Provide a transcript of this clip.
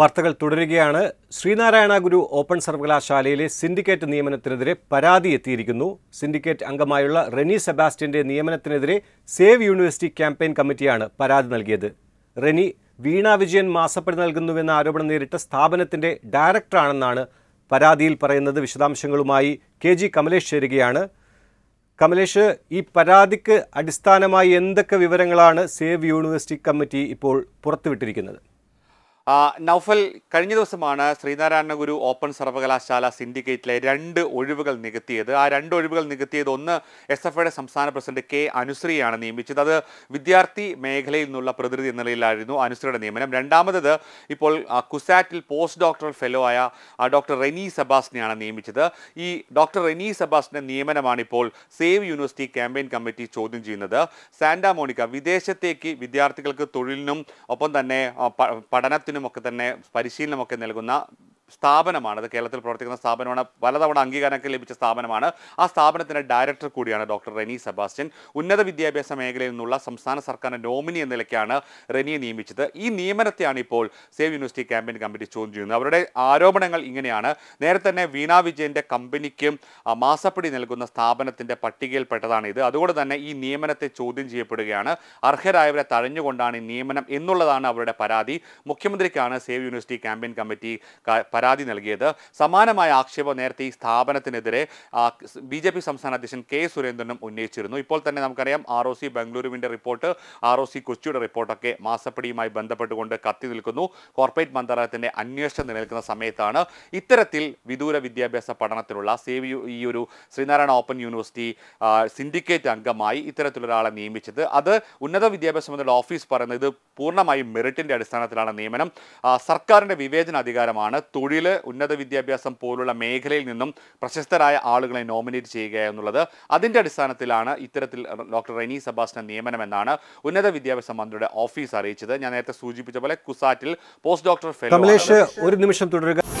വാർത്തകൾ തുടരുകയാണ് ശ്രീനാരായണ ഗുരു ഓപ്പൺ സർവകലാശാലയിലെ സിൻഡിക്കേറ്റ് നിയമനത്തിനെതിരെ പരാതി എത്തിയിരിക്കുന്നു സിൻഡിക്കേറ്റ് അംഗമായുള്ള റെനി സെബാസ്റ്റ്യന്റെ നിയമനത്തിനെതിരെ സേവ് യൂണിവേഴ്സിറ്റി ക്യാമ്പയിൻ കമ്മിറ്റിയാണ് പരാതി നൽകിയത് റെനി വീണ വിജയൻ മാസപ്പടി നൽകുന്നുവെന്ന ആരോപണം നേരിട്ട സ്ഥാപനത്തിന്റെ ഡയറക്ടറാണെന്നാണ് പരാതിയിൽ പറയുന്നത് വിശദാംശങ്ങളുമായി കെ ജി കമലേഷ് ചേരുകയാണ് കമലേഷ് ഈ പരാതിക്ക് അടിസ്ഥാനമായി എന്തൊക്കെ വിവരങ്ങളാണ് സേവ് യൂണിവേഴ്സിറ്റി കമ്മിറ്റി ഇപ്പോൾ പുറത്തുവിട്ടിരിക്കുന്നത് നൗഫൽ കഴിഞ്ഞ ദിവസമാണ് ശ്രീനാരായണ ഗുരു ഓപ്പൺ സർവകലാശാല സിൻഡിക്കേറ്റിലെ രണ്ട് ഒഴിവുകൾ നികത്തിയത് ആ രണ്ട് ഒഴിവുകൾ നികത്തിയത് ഒന്ന് എസ് എഫ് ഐയുടെ സംസ്ഥാന പ്രസിഡന്റ് കെ അനുശ്രീയാണ് നിയമിച്ചത് അത് വിദ്യാർത്ഥി മേഖലയിൽ നിന്നുള്ള പ്രതിനിധി എന്ന നിലയിലായിരുന്നു അനുശ്രീയുടെ നിയമനം രണ്ടാമത് ഇപ്പോൾ കുസാറ്റിൽ പോസ്റ്റ് ഡോക്ടറൽ ഫെലോ ആയ ഡോക്ടർ റെനി സെബാസ്റ്റിനെയാണ് നിയമിച്ചത് ഈ ഡോക്ടർ റെനി സെബാസ്റ്റിൻ്റെ നിയമനമാണ് ഇപ്പോൾ സേവ് യൂണിവേഴ്സിറ്റി ക്യാമ്പയിൻ കമ്മിറ്റി ചോദ്യം ചെയ്യുന്നത് സാന്റാമോണിക്ക മോണിക്ക വിദേശത്തേക്ക് വിദ്യാർത്ഥികൾക്ക് തൊഴിലിനും ഒപ്പം തന്നെ പഠനത്തിനും കോച്ചിനുമൊക്കെ തന്നെ പരിശീലനമൊക്കെ നൽകുന്ന സ്ഥാപനമാണ് അത് കേരളത്തിൽ പ്രവർത്തിക്കുന്ന സ്ഥാപനമാണ് പലതവണ അംഗീകാരമൊക്കെ ലഭിച്ച സ്ഥാപനമാണ് ആ സ്ഥാപനത്തിൻ്റെ ഡയറക്ടർ കൂടിയാണ് ഡോക്ടർ റെനി സെബാസ്റ്റ്യൻ ഉന്നത വിദ്യാഭ്യാസ മേഖലയിൽ നിന്നുള്ള സംസ്ഥാന സർക്കാരിൻ്റെ നോമിനി എന്ന നിലയ്ക്കാണ് റെനിയെ നിയമിച്ചത് ഈ നിയമനത്തെയാണ് ഇപ്പോൾ സേവ് യൂണിവേഴ്സിറ്റി ക്യാമ്പയിൻ കമ്മിറ്റി ചോദ്യം ചെയ്യുന്നത് അവരുടെ ആരോപണങ്ങൾ ഇങ്ങനെയാണ് നേരത്തെ തന്നെ വീണ വിജയൻ്റെ കമ്പനിക്കും മാസപ്പടി നൽകുന്ന സ്ഥാപനത്തിൻ്റെ പട്ടികയിൽപ്പെട്ടതാണ് ഇത് അതുകൊണ്ട് തന്നെ ഈ നിയമനത്തെ ചോദ്യം ചെയ്യപ്പെടുകയാണ് അർഹരായവരെ തഴഞ്ഞുകൊണ്ടാണ് ഈ നിയമനം എന്നുള്ളതാണ് അവരുടെ പരാതി മുഖ്യമന്ത്രിക്കാണ് സേവ് യൂണിവേഴ്സിറ്റി ക്യാമ്പയിൻ കമ്മിറ്റി പരാതി നൽകിയത് സമാനമായ ആക്ഷേപം നേരത്തെ ഈ സ്ഥാപനത്തിനെതിരെ ബി ജെ പി സംസ്ഥാന അധ്യക്ഷൻ കെ സുരേന്ദ്രനും ഉന്നയിച്ചിരുന്നു ഇപ്പോൾ തന്നെ നമുക്കറിയാം ആർ ഒ സി ബംഗളൂരുവിൻ്റെ റിപ്പോർട്ട് ആർ ഒ സി കൊച്ചിയുടെ റിപ്പോർട്ടൊക്കെ മാസപ്പടിയുമായി ബന്ധപ്പെട്ടുകൊണ്ട് കത്തി നിൽക്കുന്നു കോർപ്പറേറ്റ് മന്ത്രാലയത്തിൻ്റെ അന്വേഷണം നിലനിൽക്കുന്ന സമയത്താണ് ഇത്തരത്തിൽ വിദൂര വിദ്യാഭ്യാസ പഠനത്തിലുള്ള സേവി ഈ ഒരു ശ്രീനാരായണ ഓപ്പൺ യൂണിവേഴ്സിറ്റി സിൻഡിക്കേറ്റ് അംഗമായി ഇത്തരത്തിലൊരാളെ നിയമിച്ചത് അത് ഉന്നത വിദ്യാഭ്യാസ മന്ത്രിയുടെ ഓഫീസ് പറയുന്നത് ഇത് പൂർണ്ണമായും മെറിറ്റിൻ്റെ അടിസ്ഥാനത്തിലാണ് നിയമനം സർക്കാരിൻ്റെ വിവേചന അധികാരമാണ് തൊഴിൽ ഉന്നത വിദ്യാഭ്യാസം പോലുള്ള മേഖലയിൽ നിന്നും പ്രശസ്തരായ ആളുകളെ നോമിനേറ്റ് ചെയ്യുക എന്നുള്ളത് അതിൻ്റെ അടിസ്ഥാനത്തിലാണ് ഇത്തരത്തിൽ ഡോക്ടർ റെനി സബാസ്റ്റിൻ്റെ നിയമനമെന്നാണ് ഉന്നത വിദ്യാഭ്യാസ മന്ത്രിയുടെ ഓഫീസ് അറിയിച്ചത് ഞാൻ നേരത്തെ സൂചിപ്പിച്ച പോലെ കുസാറ്റിൽ പോസ്റ്റ് ഡോക്ടർ ഫെലോ ഒരു നിമിഷം തുടരുക